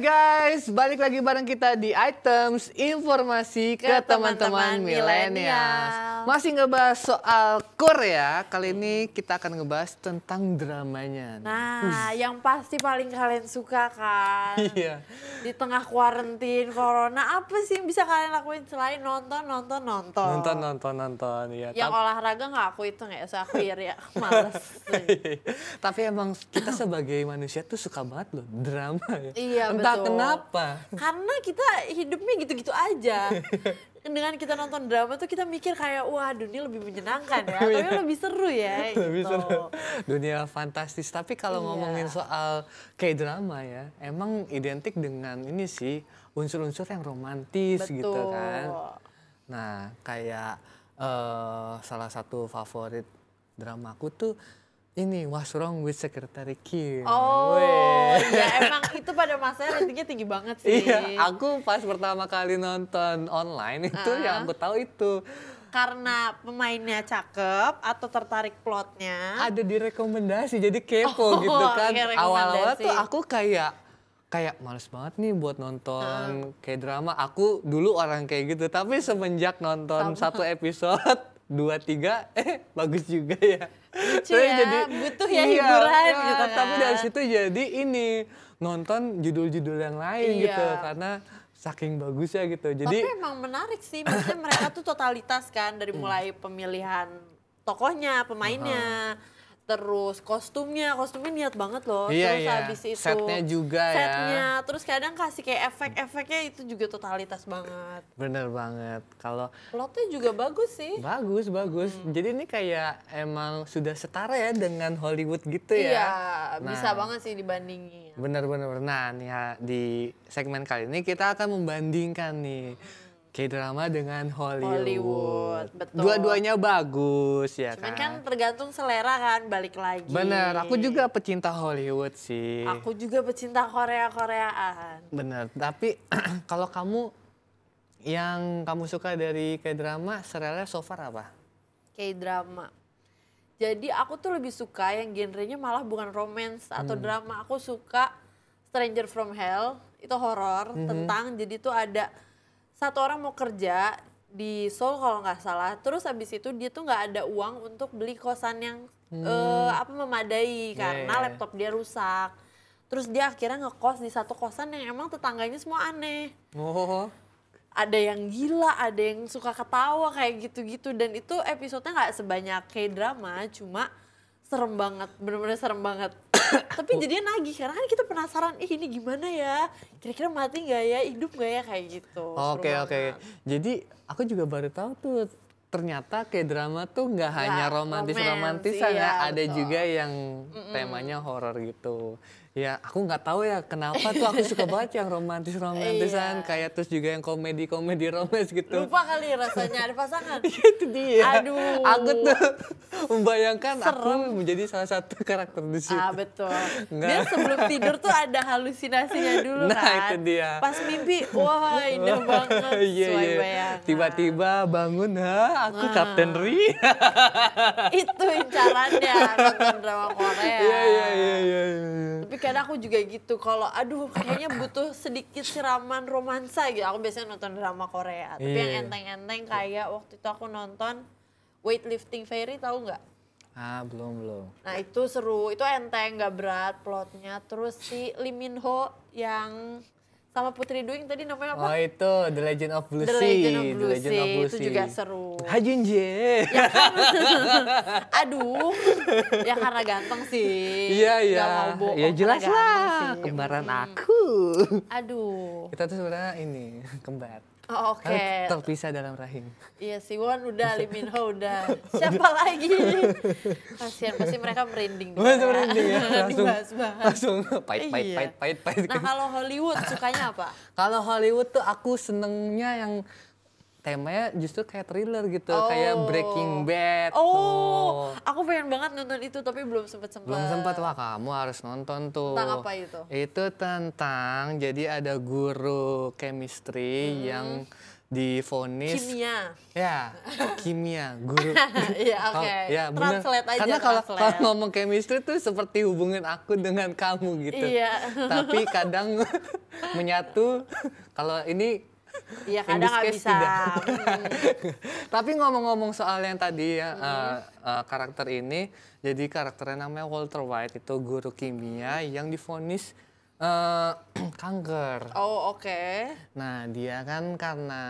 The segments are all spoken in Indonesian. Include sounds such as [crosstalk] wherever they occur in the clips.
guys, balik lagi bareng kita di Items Informasi ke teman-teman milenial. Masih ngebahas soal Korea, ya. kali ini kita akan ngebahas tentang dramanya. Nah, Ush. yang pasti paling kalian suka kan? [laughs] Iya. Di tengah kuarantin corona, apa sih yang bisa kalian lakuin selain nonton, nonton, nonton? Nonton, nonton, nonton, iya. Yang olahraga nggak aku itu ya, usah aku ya, [laughs] males. [laughs] Iya, iya. Tapi emang kita sebagai manusia tuh suka banget loh drama ya. Iya, Entah Entah kenapa. Karena kita hidupnya gitu-gitu aja. [laughs] Dengan kita nonton drama tuh kita mikir kayak wah dunia lebih menyenangkan ya, tapi lebih seru ya. [laughs] Lebih gitu. seru. Dunia fantastis. Tapi kalau iya. ngomongin soal kayak drama ya, emang identik dengan ini sih unsur-unsur yang romantis gitu Betul. gitu kan. Nah kayak uh, salah satu favorit drama aku tuh ini what's wrong with secretary Kim. Oh, Wee. ya [laughs] emang itu pada masanya ratingnya tinggi banget sih. Iya, aku pas pertama kali nonton online itu uh. yang aku tahu itu. Karena pemainnya cakep atau tertarik plotnya? Ada di rekomendasi, jadi kepo oh, gitu iya, kan. Awal-awal tuh aku kayak kayak males banget nih buat nonton uh. Ah. kayak drama. Aku dulu orang kayak gitu, tapi semenjak nonton Sama. satu episode dua tiga [laughs] eh bagus juga ya lucu ya jadi, butuh ya iya, hiburan iya, gitu kan. tapi dari situ jadi ini nonton judul-judul yang lain iya. gitu karena saking bagus ya gitu jadi tapi emang menarik sih maksudnya mereka tuh totalitas kan dari mm. mulai pemilihan tokohnya pemainnya uh -huh terus kostumnya kostumnya niat banget loh iya, terus iya. habis itu setnya juga ya. setnya ya. terus kadang kasih kayak efek-efeknya itu juga totalitas banget bener banget kalau plotnya juga bagus sih bagus bagus hmm. jadi ini kayak emang sudah setara ya dengan Hollywood gitu ya iya nah, bisa banget sih dibandingin bener bener nah nih di segmen kali ini kita akan membandingkan nih hmm. K-drama dengan Hollywood. Hollywood, Dua-duanya bagus ya Cuman kan. kan tergantung selera kan, balik lagi. Bener, aku juga pecinta Hollywood sih. Aku juga pecinta Korea-Koreaan. Bener, tapi [clears throat] kalau kamu yang kamu suka dari K-drama, serialnya so far apa? K-drama. Jadi aku tuh lebih suka yang genrenya malah bukan romance atau hmm. drama. Aku suka Stranger from Hell, itu horor -hmm. tentang jadi tuh ada satu orang mau kerja di Seoul kalau nggak salah terus habis itu dia tuh nggak ada uang untuk beli kosan yang hmm. uh, apa memadai iya, karena yeah. Iya. laptop dia rusak terus dia akhirnya ngekos di satu kosan yang emang tetangganya semua aneh oh. ada yang gila ada yang suka ketawa kayak gitu-gitu dan itu episodenya nggak sebanyak kayak drama cuma serem banget bener-bener serem banget [coughs] tapi jadinya nagih karena kan kita penasaran ih ini gimana ya kira-kira mati nggak ya hidup nggak ya kayak gitu oke oke okay. jadi aku juga baru tahu tuh ternyata kayak drama tuh nggak hanya romantis romantisan iya, ada betul. juga yang temanya horor gitu Ya, aku nggak tahu ya kenapa tuh aku suka banget yang romantis-romantisan iya. kayak terus juga yang komedi-komedi romantis gitu. Lupa kali rasanya ada pasangan. [laughs] Iya, itu dia. Aduh. Aku tuh membayangkan Serem. aku menjadi salah satu karakter di sini Ah, betul. Nggak. Dia sebelum tidur tuh ada halusinasinya dulu nah, kan. itu dia. Pas mimpi, wah indah banget. Iya, iya. Tiba-tiba bangun, ha, aku nah. Kapten Ri. itu incarannya nonton drama Korea. Iya, iya, iya, iya. iya kadang aku juga gitu kalau aduh kayaknya butuh sedikit siraman romansa gitu. Aku biasanya nonton drama Korea, tapi yeah. yang iya. enteng-enteng kayak waktu itu aku nonton Weightlifting Fairy tahu nggak? Ah, belum, belum. Nah, itu seru. Itu enteng, nggak berat plotnya. Terus si Lee Min Ho yang sama Putri Duing tadi namanya apa? Oh itu The Legend of Blue Sea. The Legend of Blue, The Legend Sea. Itu juga seru. Hajinje. Ya kan? [laughs] Aduh. Ya karena ganteng sih. Iya iya. Ya jelas lah. Kembaran hmm. aku. Aduh. Kita tuh sebenarnya ini [laughs] kembar. Oh, Oke. Okay. terpisah dalam rahim. Iya, Won udah, Lee Min Ho udah. [laughs] Siapa lagi? Kasihan pasti mereka merinding. Mereka ya. merinding ya. [laughs] Langsung langsung pahit pahit iya. pahit pahit pahit. Nah, kalau Hollywood sukanya apa? kalau Hollywood tuh aku senengnya yang temanya justru kayak thriller gitu, oh. kayak Breaking Bad. Oh, tuh. aku pengen banget nonton itu tapi belum sempat sempat. Belum sempat wah kamu harus nonton tuh. Tentang apa itu? Itu tentang jadi ada guru chemistry hmm. yang divonis kimia ya kimia guru [laughs] Iya oke okay. ya aja karena kalau kalau ngomong chemistry tuh seperti hubungan aku dengan kamu gitu iya. tapi kadang [laughs] menyatu kalau ini Iya kadang nggak bisa. Hmm. [laughs] Tapi ngomong-ngomong soal yang tadi ya hmm. uh, uh, karakter ini, jadi karakternya namanya Walter White itu guru kimia yang difonis uh, [clears throat] kanker. Oh oke. Okay. Nah dia kan karena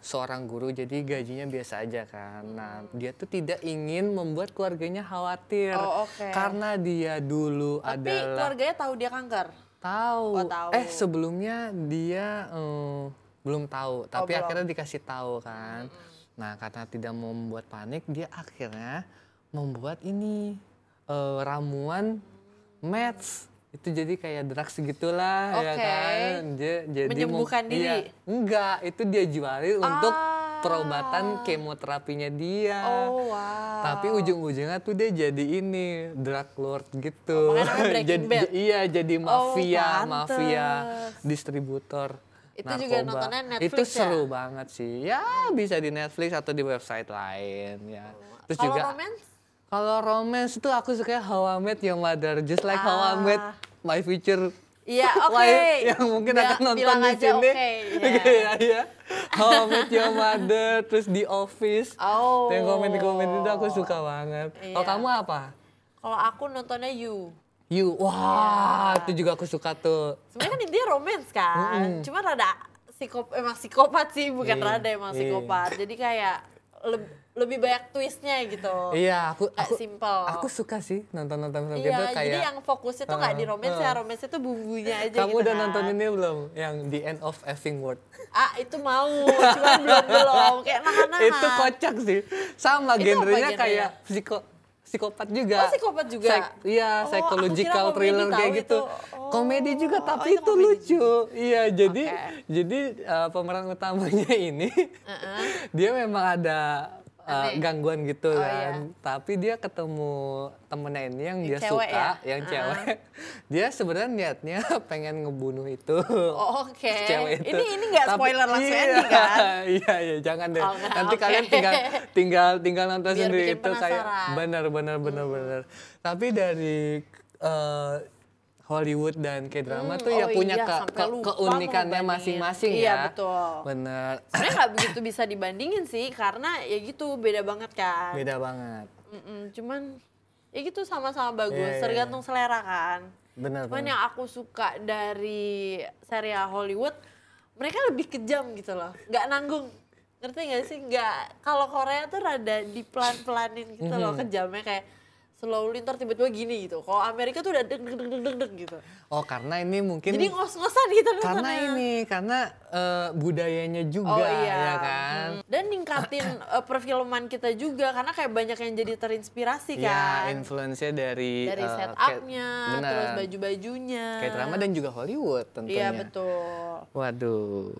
seorang guru jadi gajinya biasa aja kan. Nah hmm. dia tuh tidak ingin membuat keluarganya khawatir. Oh oke. Okay. Karena dia dulu Tapi adalah. Tapi keluarganya tahu dia kanker. Tahu. Oh, tahu. Eh sebelumnya dia. Uh, belum tahu oh, tapi oh, akhirnya dikasih tahu kan nah karena tidak mau membuat panik dia akhirnya membuat ini uh, ramuan meds itu jadi kayak drugs segitulah okay. ya kan dia jadi menyembuhkan iya. diri iya, enggak itu dia jualin ah. untuk perobatan kemoterapinya dia oh wow tapi ujung-ujungnya tuh dia jadi ini drug lord gitu oh, [laughs] jadi iya jadi mafia oh, mafia distributor itu narkoba. juga nontonnya Netflix Itu ya? seru ya? banget sih. Ya bisa di Netflix atau di website lain ya. Oh. Terus Kalo juga Kalau romance itu aku suka How I Met Your Mother, just like ah. How I ah. Met My Future Iya, [laughs] oke. Okay. yang mungkin Bila, akan nonton di sini. Oke, [laughs] iya. okay, ya, ya. How I Met Your Mother, terus di Office. Oh. Yang komen-komen itu aku suka banget. yeah. Kalau iya. kamu apa? Kalau aku nontonnya You. You. Iya. Wah, yeah. itu juga aku suka tuh. Sebenarnya kan dia romance kan, -hmm. cuma rada psikop emang psikopat sih, bukan yeah. rada emang iya. psikopat. Jadi kayak le lebih banyak twistnya gitu. Iya, aku aku, simple. aku suka sih nonton-nonton film -nonton iya, kayak. Jadi yang fokusnya tuh nggak uh, di romance, ya, uh, ya romance itu bumbunya aja Kamu gitu udah kan. nonton ini belum? Yang The End of Effing World. Ah, itu mau, cuma belum belum [laughs] kayak nahan-nahan. Itu kocak sih. Sama itu genrenya genre kayak psikopat psikopat juga. Oh, psikopat juga. Iya, Psy- oh, psychological thriller kayak gitu. Oh. Komedi juga oh, tapi oh, itu, itu lucu. Iya, jadi okay. jadi uh, pemeran utamanya [laughs] ini uh -uh. dia memang ada uh, gangguan gitu oh, kan. Iya. Tapi dia ketemu temennya ini yang, dia suka, ya? yang uh. cewek. [laughs] Dia sebenarnya niatnya [laughs] pengen ngebunuh itu. Oh, Oke. Okay. [laughs] Cewek Ini ini nggak spoiler Tapi, langsung iya, kan? Iya iya jangan deh. Oh, nah, Nanti okay. kalian tinggal tinggal tinggal nonton Biar sendiri itu penasaran. kayak benar benar benar hmm. benar. Tapi dari uh, Hollywood dan kayak drama hmm, tuh ya oh punya iya, ke, ke, keunikannya masing-masing iya, ya. Iya betul. Bener. Sebenarnya nggak begitu [laughs] bisa dibandingin sih karena ya gitu beda banget kan. Beda banget. Mm -mm, cuman ya gitu sama-sama bagus yeah, iya, iya. tergantung yeah. selera kan. Benar. Cuman bener. yang aku suka dari serial Hollywood mereka lebih kejam gitu loh, nggak nanggung. Ngerti gak sih? Nggak kalau Korea tuh rada dipelan-pelanin gitu mm -hmm. loh mm-hmm. kejamnya kayak slowly ntar tiba-tiba gini gitu. Kalau Amerika tuh udah deg deg deg deg gitu. Oh karena ini mungkin. Jadi ngos-ngosan gitu. Karena ini karena uh, budayanya juga oh, iya. ya kan. Hmm. Dan ningkatin uh, [coughs] perfilman kita juga karena kayak banyak yang jadi terinspirasi iya, kan. Ya influence-nya dari. Dari uh, setupnya, terus baju-bajunya. Kayak drama dan juga Hollywood tentunya. Iya betul. Waduh.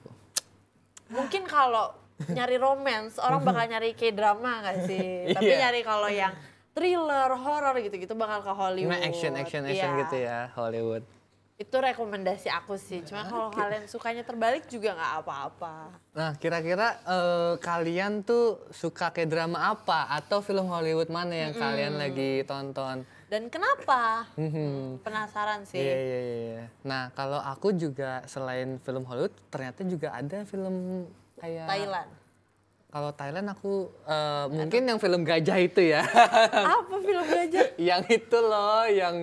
Mungkin kalau [laughs] nyari romance, orang bakal nyari kayak drama gak sih? Iya. Tapi yeah. nyari kalau yang thriller, horror gitu-gitu bakal ke Hollywood. Nah, action, action, action ya. gitu ya Hollywood. Itu rekomendasi aku sih. Cuma nah, kalau kalian sukanya terbalik juga nggak apa-apa. Nah, kira-kira uh, kalian tuh suka ke drama apa atau film Hollywood mana yang mm. kalian lagi tonton? Dan kenapa? Mm-hmm. Penasaran sih. Iya, iya, iya, iya. Nah, kalau aku juga selain film Hollywood, ternyata juga ada film kayak Thailand kalau Thailand aku uh, mungkin yang film gajah itu ya filmnya aja. [laughs] yang itu loh, yang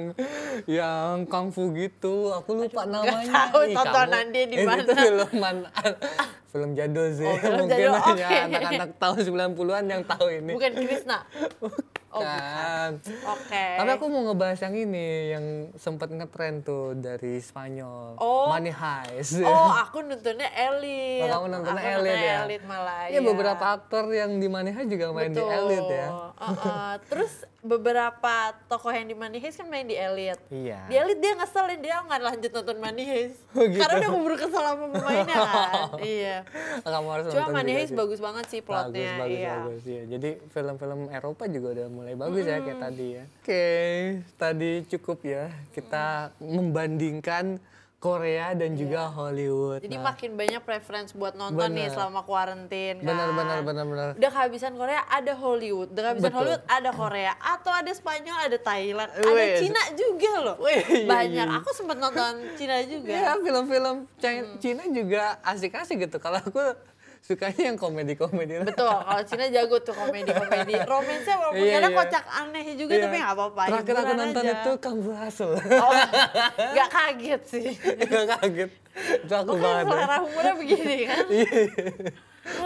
yang kungfu gitu. Aku lupa Aduh, namanya. Gak tahu tontonan dia di mana. Itu man, film jadul sih. Oh, film Mungkin jadul. hanya anak anak-anak tahun 90-an yang tahu ini. Bukan Krisna. [laughs] bukan. Oh, Oke. Okay. Tapi aku mau ngebahas yang ini yang sempat ngetren tuh dari Spanyol. Oh. Money Heist. Oh, [laughs] aku nontonnya Elite. oh kamu nontonnya Elite ya. Elite malah. Iya, ya, beberapa aktor yang di Money Heist juga main Betul. di Elite ya. Uh, uh. Terus beberapa tokoh yang di Money Heist kan main di Elliot. Iya. Di Elliot dia ngeselin dia nggak lanjut nonton Money Heist. [laughs] Oh, gitu. Karena udah keburu kesel sama pemainnya kan. [laughs] iya. Kamu harus Cuma Money Heist bagus banget sih plotnya. Bagus, iya. bagus, iya. bagus. Iya. Jadi film-film Eropa juga udah mulai bagus hmm. ya kayak tadi ya. Oke, okay. tadi cukup ya. Kita hmm. membandingkan Korea dan yeah. juga iya. Hollywood. Jadi nah. makin banyak preference buat nonton bener. nih selama kuarantin kan. Benar benar benar benar. Udah kehabisan Korea ada Hollywood, udah kehabisan Betul. Hollywood ada Korea atau ada Spanyol, ada Thailand, ada Cina juga loh. Wih. Banyak. Aku sempat nonton Cina juga. Iya, film-film hmm. Cina juga asik-asik gitu. Kalau aku sukanya yang komedi-komedi. Betul, kalau Cina jago tuh komedi-komedi. Romansnya walaupun iya, kadang iya. kocak aneh juga iya. tapi nggak apa-apa. Terakhir aku nonton aja. itu kamu Hasil. Oh, nggak kaget sih. [laughs] Nggak kaget. Itu aku Bukan banget. Ya. selera humornya begini kan. [laughs] Iya.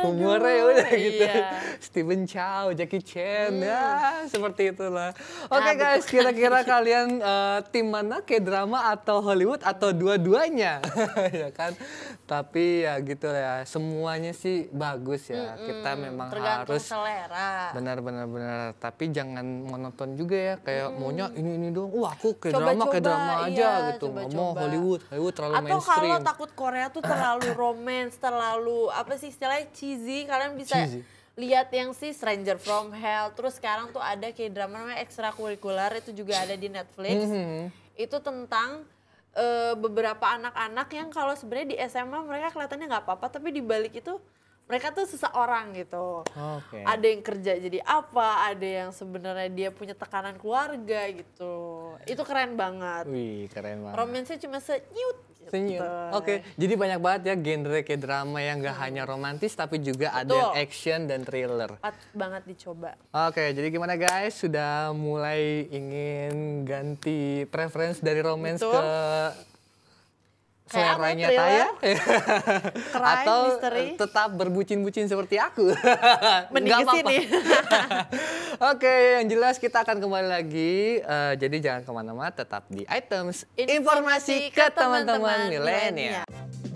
Umurnya ya udah iya. gitu. Iya. Steven Chow, Jackie Chan, hmm. ya seperti itulah. Oke okay, guys, kira-kira kalian uh, tim mana kayak drama atau Hollywood atau dua-duanya? [laughs] ya kan? Tapi ya gitu ya, semuanya sih bagus ya. Mm -mm, Kita memang harus selera. Benar-benar benar, tapi jangan monoton juga ya kayak mm. maunya ini ini doang. Wah, aku kayak drama coba, drama iya, aja iya, gitu. Coba, Ngomong mau Hollywood, Hollywood terlalu atau mainstream. Atau kalau takut Korea tuh terlalu [coughs] romance, terlalu apa sih istilahnya cheesy kalian bisa cheesy. lihat yang si Stranger from Hell terus sekarang tuh ada kayak drama namanya ekstrakurikuler itu juga ada di Netflix mm -hmm. itu tentang uh, beberapa anak-anak yang kalau sebenarnya di SMA mereka kelihatannya nggak apa-apa tapi di balik itu mereka tuh seseorang gitu. Okay. Ada yang kerja jadi apa, ada yang sebenarnya dia punya tekanan keluarga gitu. Itu keren banget. Wih, keren banget. Romansnya cuma senyut Senyum. Oke, okay. jadi banyak banget ya genre kayak drama yang gak hmm. hanya romantis tapi juga Betul. ada action dan thriller. Pat banget dicoba. Oke, okay, jadi gimana guys? Sudah mulai ingin ganti preference dari romance ke seleranya Taya Crime, atau misteri. tetap berbucin-bucin seperti aku. [laughs] Mending Gak apa-apa. [laughs] Oke, yang jelas kita akan kembali lagi. Uh, jadi jangan kemana-mana, tetap di Items Informasi, Informasi ke teman-teman milenial.